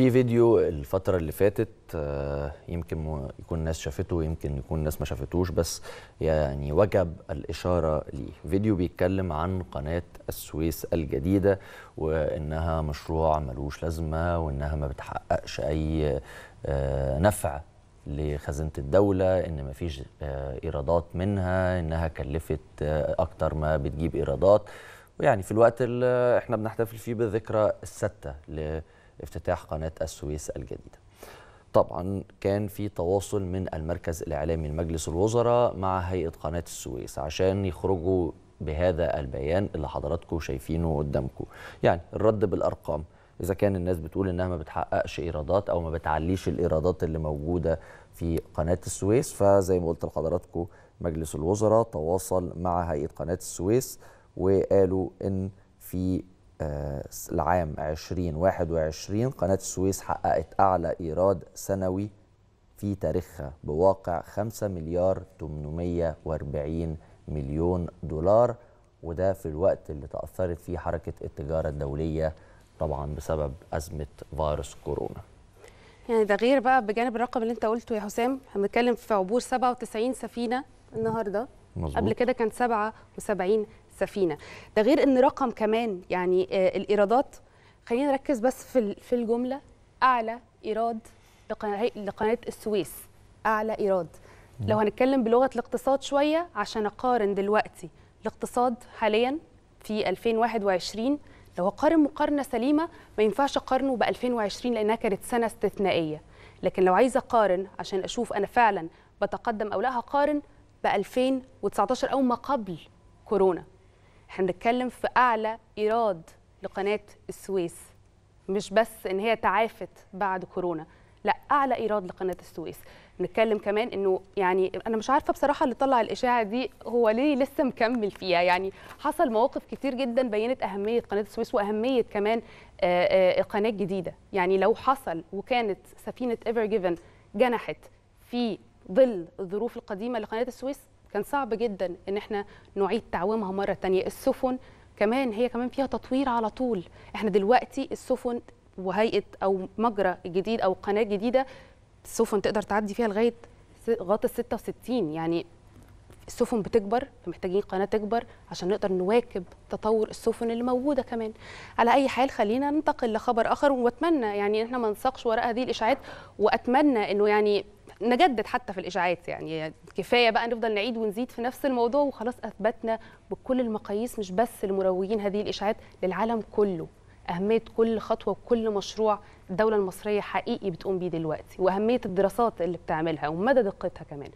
في فيديو الفترة اللي فاتت آه، يمكن يكون الناس شافته ويمكن يكون الناس ما شافتوش بس يعني وجب الإشارة ليه فيديو بيتكلم عن قناة السويس الجديدة وإنها مشروع ملوش لازمة وإنها ما بتحققش أي آه، نفع لخزينة الدولة إن ما فيش آه، إيرادات منها إنها كلفت أكتر ما بتجيب إيرادات ويعني في الوقت اللي إحنا بنحتفل فيه بالذكرى الستة افتتاح قناة السويس الجديدة طبعا كان في تواصل من المركز الإعلامي لمجلس الوزراء مع هيئة قناة السويس عشان يخرجوا بهذا البيان اللي حضراتكم شايفينه قدامكم يعني الرد بالأرقام إذا كان الناس بتقول إنها ما بتحققش إيرادات أو ما بتعليش الإيرادات اللي موجودة في قناة السويس فزي ما قلت لحضراتكم مجلس الوزراء تواصل مع هيئة قناة السويس وقالوا إن في العام آه، 2021 قناة السويس حققت أعلى إيراد سنوي في تاريخها بواقع 5 مليار 840 مليون دولار وده في الوقت اللي تأثرت فيه حركة التجارة الدولية طبعا بسبب أزمة فيروس كورونا يعني ده غير بقى بجانب الرقم اللي انت قلته يا حسام هنتكلم في عبور 97 سفينة النهاردة مظبوط. قبل كده كان 77 السفينه ده غير ان رقم كمان يعني آه، الايرادات خلينا نركز بس في في الجمله اعلى ايراد لقناه السويس اعلى ايراد لو هنتكلم بلغه الاقتصاد شويه عشان اقارن دلوقتي الاقتصاد حاليا في 2021 لو اقارن مقارنه سليمه ما ينفعش اقارنه ب 2020 لانها كانت سنه استثنائيه لكن لو عايزه اقارن عشان اشوف انا فعلا بتقدم او لا هقارن ب 2019 او ما قبل كورونا احنا بنتكلم في اعلى ايراد لقناه السويس مش بس ان هي تعافت بعد كورونا لا اعلى ايراد لقناه السويس نتكلم كمان انه يعني انا مش عارفه بصراحه اللي طلع الاشاعه دي هو ليه لسه مكمل فيها يعني حصل مواقف كتير جدا بينت اهميه قناه السويس واهميه كمان آه، آه، القناه الجديده يعني لو حصل وكانت سفينه ايفر جيفن جنحت في ظل الظروف القديمه لقناه السويس كان صعب جدا ان احنا نعيد تعويمها مره ثانيه السفن كمان هي كمان فيها تطوير على طول احنا دلوقتي السفن وهيئه او مجرى جديد او قناه جديده السفن تقدر تعدي فيها لغايه غطس 66 يعني السفن بتكبر فمحتاجين قناه تكبر عشان نقدر نواكب تطور السفن اللي موجوده كمان على اي حال خلينا ننتقل لخبر اخر واتمنى يعني احنا ما نساقش وراء هذه الاشاعات واتمنى انه يعني نجدد حتى في الاشاعات يعني كفايه بقى نفضل نعيد ونزيد في نفس الموضوع وخلاص اثبتنا بكل المقاييس مش بس لمروجين هذه الاشاعات للعالم كله اهميه كل خطوه وكل مشروع الدوله المصريه حقيقي بتقوم بيه دلوقتي واهميه الدراسات اللي بتعملها ومدى دقتها كمان